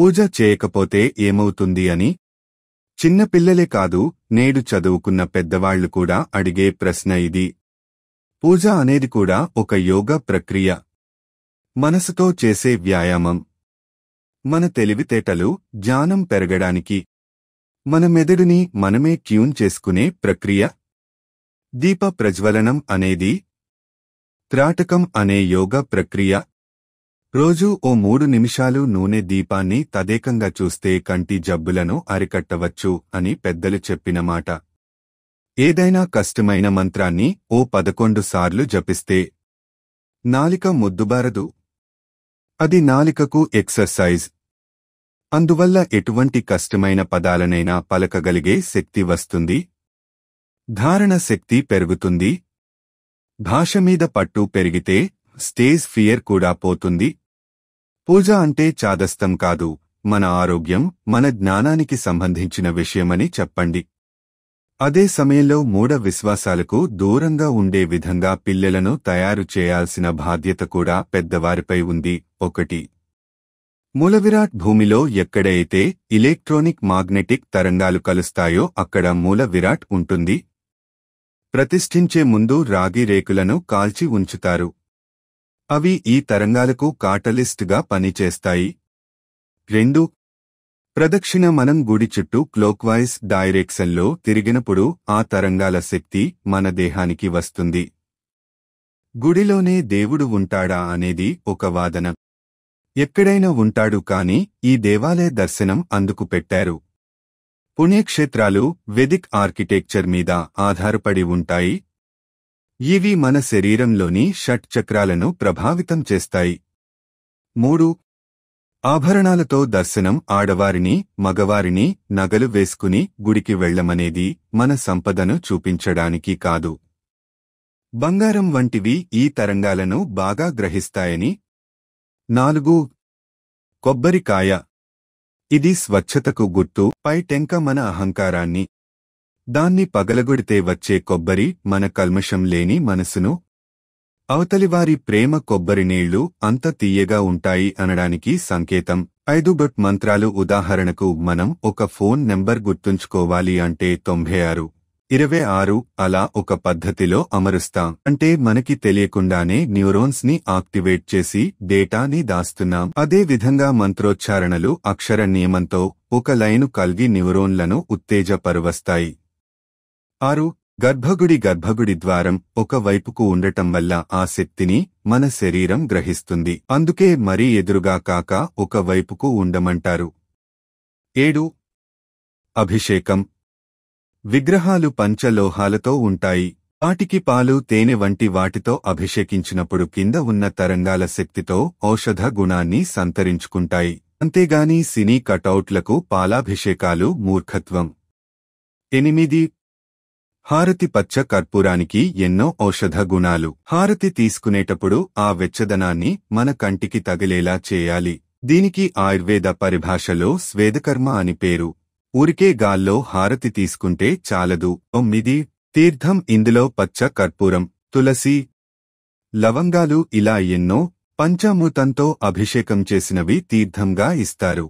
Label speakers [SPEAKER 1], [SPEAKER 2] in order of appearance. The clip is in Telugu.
[SPEAKER 1] పూజ చేయకపోతే ఏమవుతుంది అని చిన్నపిల్లలే కాదు నేడు చదువుకున్న పెద్దవాళ్లు కూడా అడిగే ప్రశ్న ఇది పూజ అనేది కూడా ఒక యోగ ప్రక్రియ మనసుతో చేసే వ్యాయామం మన తెలివితేటలు జ్ఞానం పెరగడానికి మన మెదడుని మనమే ట్యూన్ చేసుకునే ప్రక్రియ దీప ప్రజ్వలనం అనేది త్రాటకం అనే యోగ ప్రక్రియ రోజూ ఓ మూడు నిమిషాలు నూనె దీపాన్ని తదేకంగా చూస్తే కంటి జబ్బులను అరికట్టవచ్చు అని పెద్దలు చెప్పిన మాట ఏదైనా కష్టమైన మంత్రాన్ని ఓ పదకొండు సార్లు జపిస్తే నాలిక ముద్దుబారదు అది నాలికకు ఎక్సర్సైజ్ అందువల్ల ఎటువంటి కష్టమైన పదాలనైనా పలకగలిగే శక్తి వస్తుంది ధారణ శక్తి పెరుగుతుంది భాష మీద పట్టు పెరిగితే స్టేజ్ ఫియర్ కూడా పోతుంది పూజ అంటే చాదస్తం కాదు మన ఆరోగ్యం మన జ్ఞానానికి సంబంధించిన విషయమని చెప్పండి అదే సమయంలో మూఢ విశ్వాసాలకు దూరంగా ఉండే విధంగా పిల్లలను తయారు చేయాల్సిన బాధ్యత కూడా పెద్దవారిపై ఉంది ఒకటి మూలవిరాట్ భూమిలో ఎక్కడైతే ఇలెక్ట్రానిక్ మాగ్నెటిక్ తరంగాలు కలుస్తాయో అక్కడ మూల విరాట్ ఉంటుంది ప్రతిష్ఠించే ముందు రాగి రేకులను కాల్చి ఉంచుతారు అవి ఈ తరంగాలకు కాటలిస్ట్గా పనిచేస్తాయి రెండు ప్రదక్షిణ మనం గుడి చుట్టూ క్లోక్వైజ్ డైరెక్షన్లో తిరిగినప్పుడు ఆ తరంగాల శక్తి మన దేహానికి వస్తుంది గుడిలోనే దేవుడు ఉంటాడా అనేది ఒక వాదన ఎక్కడైనా ఉంటాడు కాని ఈ దేవాలయ దర్శనం అందుకు పెట్టారు పుణ్యక్షేత్రాలు వెదిక్ ఆర్కిటెక్చర్ మీద ఆధారపడి ఉంటాయి ఇవి మన శరీరంలోని షట్ చక్రాలను ప్రభావితం చేస్తాయి మూడు ఆభరణాలతో దర్శనం ఆడవారిని మగవారిని నగలు వేసుకుని గుడికి వెళ్లమనేది మన సంపదను చూపించడానికి కాదు బంగారం వంటివి ఈ తరంగాలను బాగా గ్రహిస్తాయని నాలుగు కొబ్బరికాయ ఇది స్వచ్ఛతకు గుర్తు పై టెంక మన అహంకారాన్ని దాన్ని పగలగొడితే వచ్చే కొబ్బరి మన కల్మషం లేని మనసును అవతలివారి ప్రేమ కొబ్బరి నీళ్లు అంత తీయగా ఉంటాయి అనడానికి సంకేతం ఐదు బట్ మంత్రాలు ఉదాహరణకు మనం ఒక ఫోన్ నెంబర్ గుర్తుంచుకోవాలి అంటే తొంభై ఆరు ఇరవై ఆరు అలా ఒక పద్ధతిలో అమరుస్తాం అంటే మనకి తెలియకుండానే న్యూరోన్స్ ని ఆక్టివేట్ చేసి డేటాని దాస్తున్నాం అదే విధంగా మంత్రోచ్చారణలు అక్షర నియమంతో ఒక లైను కలిగి న్యూరోన్లను ఉత్తేజపరువస్తాయి ఆరు గర్భగుడి గర్భగుడి ద్వారం ఒక వైపుకు ఉండటం వల్ల ఆ శక్తిని మన శరీరం గ్రహిస్తుంది అందుకే మరీ ఎదురుగా కాక ఒక వైపుకు ఉండమంటారు ఏడు అభిషేకం విగ్రహాలు పంచలోహాలతో ఉంటాయి వాటికి పాలు తేనె వంటి వాటితో అభిషేకించినప్పుడు కింద ఉన్న తరంగాల శక్తితో ఔషధ గుణాన్ని సంతరించుకుంటాయి అంతేగాని సినీ కటౌట్లకు పాలాభిషేకాలు మూర్ఖత్వం ఎనిమిది హారతి పచ్చ కర్పూరానికి ఎన్నో ఔషధ గుణాలు హారతి తీసుకునేటప్పుడు ఆ వెచ్చదనాన్ని మన కంటికి తగిలేలా చేయాలి దీనికి ఆయుర్వేద పరిభాషలో స్వేదకర్మ అని పేరు ఊరికే గాల్లో హారతి తీసుకుంటే చాలదు తొమ్మిది తీర్థం ఇందులో పచ్చ కర్పూరం తులసి లవంగాలు ఇలా ఎన్నో పంచామూతంతో అభిషేకం చేసినవి తీర్థంగా ఇస్తారు